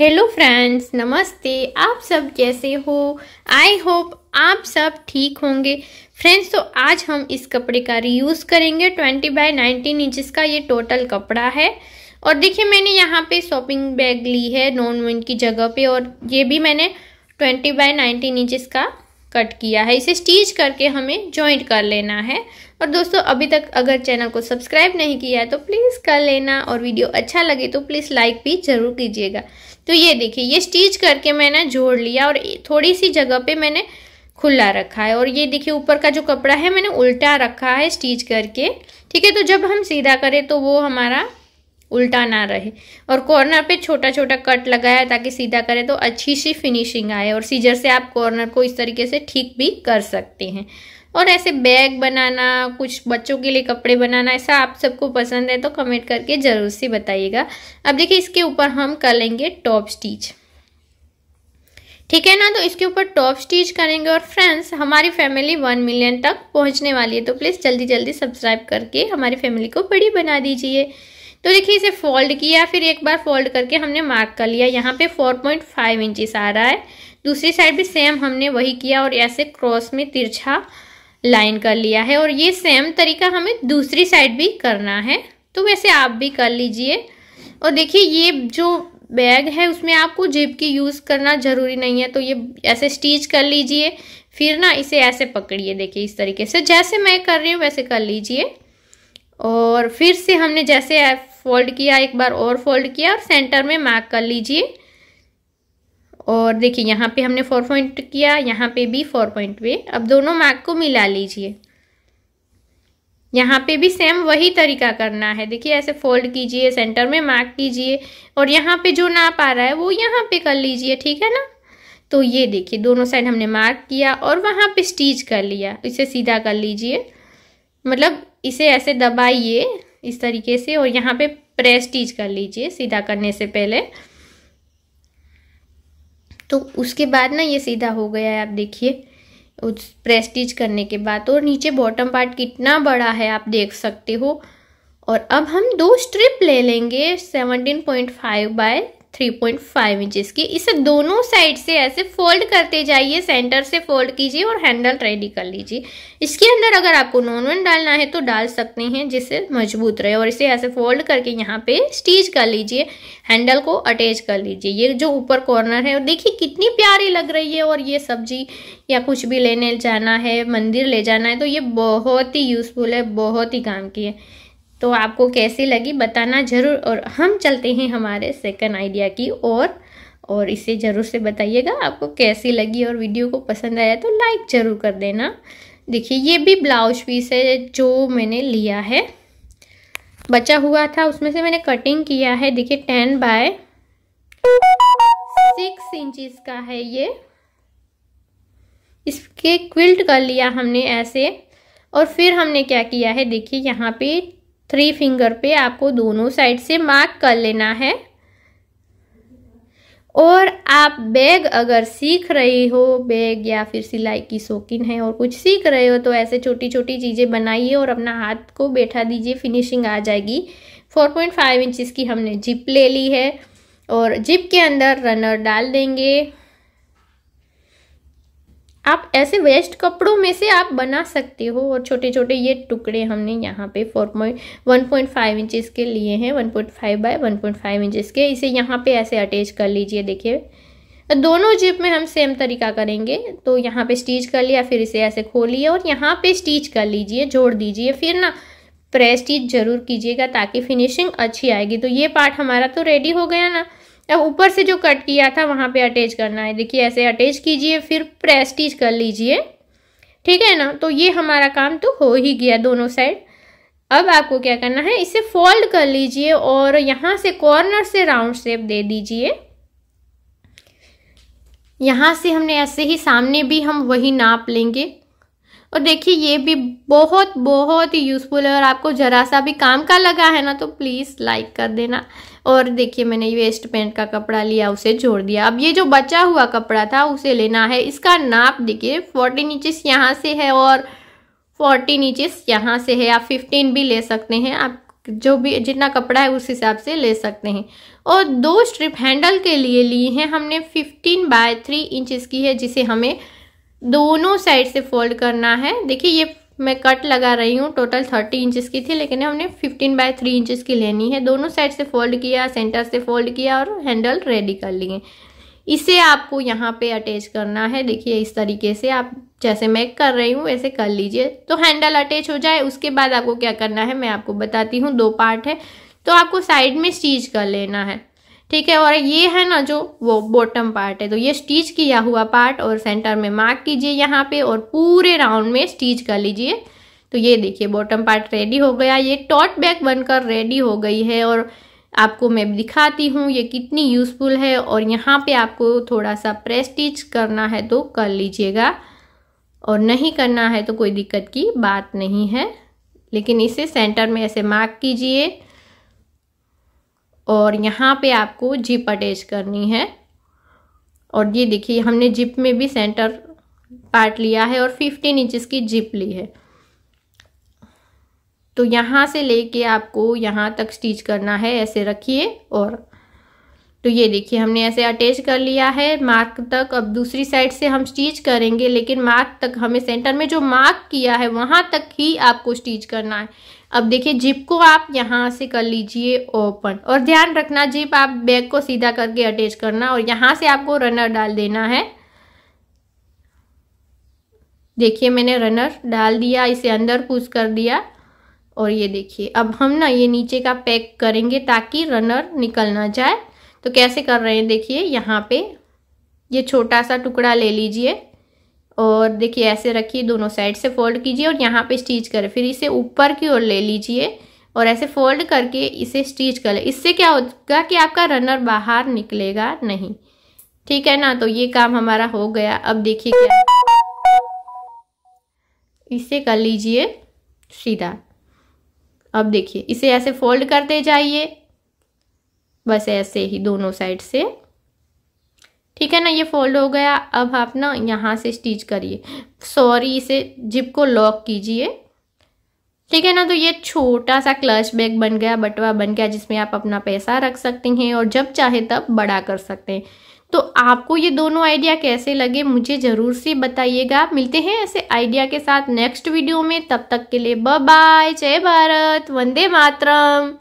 hello friends नमस्ते आप सब कैसे हो आई होप आप सब ठीक होंगे फ्रेंड्स तो आज हम इस कपड़े का रीयूज़ करेंगे ट्वेंटी बाय नाइनटीन इंचज़ का ये टोटल कपड़ा है और देखिए मैंने यहाँ पे शॉपिंग बैग ली है नॉन वन की जगह पे और ये भी मैंने ट्वेंटी बाय नाइनटीन इंचज़ का कट किया है इसे स्टिच करके हमें जॉइंट कर लेना है और दोस्तों अभी तक अगर चैनल को सब्सक्राइब नहीं किया है तो प्लीज़ कर लेना और वीडियो अच्छा लगे तो प्लीज़ लाइक भी ज़रूर कीजिएगा तो ये देखिए ये स्टिच करके मैंने जोड़ लिया और थोड़ी सी जगह पे मैंने खुला रखा है और ये देखिए ऊपर का जो कपड़ा है मैंने उल्टा रखा है स्टिच करके ठीक है तो जब हम सीधा करें तो वो हमारा उल्टा ना रहे और कॉर्नर पे छोटा छोटा कट लगाया ताकि सीधा करें तो अच्छी सी फिनिशिंग आए और सीजर से आप कॉर्नर को इस तरीके से ठीक भी कर सकते हैं और ऐसे बैग बनाना कुछ बच्चों के लिए कपड़े बनाना ऐसा आप सबको पसंद है तो कमेंट करके ज़रूर से बताइएगा अब देखिए इसके ऊपर हम कर लेंगे टॉप स्टिच ठीक है ना तो इसके ऊपर टॉप स्टिच करेंगे और फ्रेंड्स हमारी फैमिली वन मिलियन तक पहुंचने वाली है तो प्लीज़ जल्दी जल्दी सब्सक्राइब करके हमारी फैमिली को बड़ी बना दीजिए तो देखिए इसे फोल्ड किया फिर एक बार फोल्ड करके हमने मार्क कर लिया यहाँ पे 4.5 पॉइंट आ रहा है दूसरी साइड भी सेम हमने वही किया और ऐसे क्रॉस में तिरछा लाइन कर लिया है और ये सेम तरीका हमें दूसरी साइड भी करना है तो वैसे आप भी कर लीजिए और देखिए ये जो बैग है उसमें आपको जेब की यूज़ करना ज़रूरी नहीं है तो ये ऐसे स्टिच कर लीजिए फिर ना इसे ऐसे पकड़िए देखिए इस तरीके से जैसे मैं कर रही हूँ वैसे कर लीजिए और फिर से हमने जैसे फोल्ड किया एक बार और फोल्ड किया और सेंटर में मार्क कर लीजिए और देखिए यहाँ पे हमने फोर पॉइंट किया यहाँ पे भी फोर पॉइंट पे अब दोनों मार्क को मिला लीजिए यहाँ पे भी सेम वही तरीका करना है देखिए ऐसे फोल्ड कीजिए सेंटर में मार्क कीजिए और यहाँ पे जो नाप आ रहा है वो यहाँ पे कर लीजिए ठीक है ना तो ये देखिए दोनों साइड हमने मार्क किया और वहाँ पे स्टिच कर लिया इसे सीधा कर लीजिए मतलब इसे ऐसे दबाइए इस तरीके से और यहाँ पे प्रेस स्टिच कर लीजिए सीधा करने से पहले तो उसके बाद ना ये सीधा हो गया है आप देखिए उस प्रेस्टिज करने के बाद और नीचे बॉटम पार्ट कितना बड़ा है आप देख सकते हो और अब हम दो स्ट्रिप ले लेंगे seventeen point five by three point five की इसे दोनों साइड से ऐसे फोल्ड करते जाइए सेंटर से फोल्ड कीजिए और हैंडल रेडी कर लीजिए इसके अंदर अगर आपको नॉनवन डालना है तो डाल सकते हैं जिससे मजबूत रहे और इसे ऐसे फोल्ड करके यहाँ पे स्टिच कर लीजिए हैंडल को अटैच कर लीजिए ये जो ऊपर कॉर्नर है और देखिए कितनी प्यारी लग रही है और ये सब्जी या कुछ भी लेने जाना है मंदिर ले जाना है तो ये बहुत ही यूज़फुल है बहुत ही काम की है तो आपको कैसी लगी बताना ज़रूर और हम चलते हैं हमारे सेकंड आइडिया की ओर और इसे ज़रूर से बताइएगा आपको कैसी लगी और वीडियो को पसंद आया तो लाइक ज़रूर कर देना देखिए ये भी ब्लाउज पीस है जो मैंने लिया है बचा हुआ था उसमें से मैंने कटिंग किया है देखिए टेन बाय सिक्स इंचिस का है ये इसके क्विल्ट कर लिया हमने ऐसे और फिर हमने क्या किया है देखिए यहाँ पे थ्री फिंगर पे आपको दोनों साइड से मार्क कर लेना है और आप बैग अगर सीख रहे हो बैग या फिर सिलाई की शौकीन है और कुछ सीख रहे हो तो ऐसे छोटी छोटी चीज़ें बनाइए और अपना हाथ को बैठा दीजिए फिनिशिंग आ जाएगी 4.5 पॉइंट इंचिस की हमने जिप ले ली है और जिप के अंदर रनर डाल देंगे आप ऐसे वेस्ट कपड़ों में से आप बना सकते हो और छोटे छोटे ये टुकड़े हमने यहाँ पे four point one point five inches के लिए हैं one point five by one point five inches के इसे यहाँ पे ऐसे अटैच कर लीजिए देखिए दोनों जिप में हम सेम तरीका करेंगे तो यहाँ पे स्टिच कर लिया फिर इसे ऐसे खोलिए और यहाँ पे स्टिच कर लीजिए जोड़ दीजिए फिर ना प्रेस स्टिच जरूर कीजिएगा ताकि फिनिशिंग अच्छी आएगी तो ये पार्ट हमारा तो रेडी हो गया ना अब ऊपर से जो कट किया था वहाँ पे अटैच करना है देखिए ऐसे अटैच कीजिए फिर प्रेस्टिज कर लीजिए ठीक है ना तो ये हमारा काम तो हो ही गया दोनों साइड अब आपको क्या करना है इसे फोल्ड कर लीजिए और यहाँ से कॉर्नर से राउंड शेप दे दीजिए यहाँ से हमने ऐसे ही सामने भी हम वही नाप लेंगे और देखिए ये भी बहुत बहुत ही यूज़फुल है और आपको ज़रा सा भी काम का लगा है ना तो प्लीज़ लाइक कर देना और देखिए मैंने ये वेस्ट पैंट का कपड़ा लिया उसे जोड़ दिया अब ये जो बचा हुआ कपड़ा था उसे लेना है इसका नाप देखिए फोर्टीन इंचिस यहाँ से है और फोर्टीन इंचिस यहाँ से है आप फिफ्टीन भी ले सकते हैं आप जो भी जितना कपड़ा है उस हिसाब से ले सकते हैं और दो स्ट्रिप हैंडल के लिए ली हैं हमने फिफ्टीन बाय थ्री इंचिस की है जिसे हमें दोनों साइड से फोल्ड करना है देखिए ये मैं कट लगा रही हूँ टोटल थर्टी इंचज़ की थी लेकिन हमने फिफ्टीन बाय थ्री इंचज़ की लेनी है दोनों साइड से फोल्ड किया सेंटर से फोल्ड किया और हैंडल रेडी कर लिए इसे आपको यहाँ पे अटैच करना है देखिए इस तरीके से आप जैसे मैं कर रही हूँ वैसे कर लीजिए तो हैंडल अटैच हो जाए उसके बाद आपको क्या करना है मैं आपको बताती हूँ दो पार्ट है तो आपको साइड में स्टीच कर लेना है ठीक है और ये है ना जो वो बॉटम पार्ट है तो ये स्टिच किया हुआ पार्ट और सेंटर में मार्क कीजिए यहाँ पे और पूरे राउंड में स्टिच कर लीजिए तो ये देखिए बॉटम पार्ट रेडी हो गया ये टॉट बैग बनकर रेडी हो गई है और आपको मैं दिखाती हूँ ये कितनी यूज़फुल है और यहाँ पे आपको थोड़ा सा प्रेस स्टिच करना है तो कर लीजिएगा और नहीं करना है तो कोई दिक्कत की बात नहीं है लेकिन इसे सेंटर में ऐसे मार्क कीजिए और यहाँ पे आपको जिप अटैच करनी है और ये देखिए हमने जिप में भी सेंटर पार्ट लिया है और फिफ्टीन इंचज़ की जिप ली है तो यहाँ से लेके आपको यहाँ तक स्टिच करना है ऐसे रखिए और तो ये देखिए हमने ऐसे अटैच कर लिया है मार्क तक अब दूसरी साइड से हम स्टिच करेंगे लेकिन मार्क तक हमें सेंटर में जो मार्क किया है वहाँ तक ही आपको स्टिच करना है अब देखिए जिप को आप यहाँ से कर लीजिए ओपन और ध्यान रखना जिप आप बैग को सीधा करके अटैच करना और यहाँ से आपको रनर डाल देना है देखिए मैंने रनर डाल दिया इसे अंदर पुश कर दिया और ये देखिए अब हम ना ये नीचे का पैक करेंगे ताकि रनर निकल ना जाए तो कैसे कर रहे हैं देखिए यहाँ पे ये छोटा सा टुकड़ा ले लीजिए और देखिए ऐसे रखिए दोनों साइड से फोल्ड कीजिए और यहाँ पे स्टिच करें फिर इसे ऊपर की ओर ले लीजिए और ऐसे फोल्ड करके इसे स्टिच करें इससे क्या होगा कि आपका रनर बाहर निकलेगा नहीं ठीक है ना तो ये काम हमारा हो गया अब देखिए क्या इसे कर लीजिए सीधा अब देखिए इसे ऐसे फोल्ड करते जाइए बस ऐसे ही दोनों साइड से ठीक है ना ये फोल्ड हो गया अब आप ना यहाँ से स्टिच करिए सॉरी इसे जिप को लॉक कीजिए ठीक है ना तो ये छोटा सा क्लच बैग बन गया बटवा बन गया जिसमें आप अपना पैसा रख सकते हैं और जब चाहे तब बड़ा कर सकते हैं तो आपको ये दोनों आइडिया कैसे लगे मुझे ज़रूर से बताइएगा मिलते हैं ऐसे आइडिया के साथ नेक्स्ट वीडियो में तब तक के लिए बाय जय भारत वंदे मातरम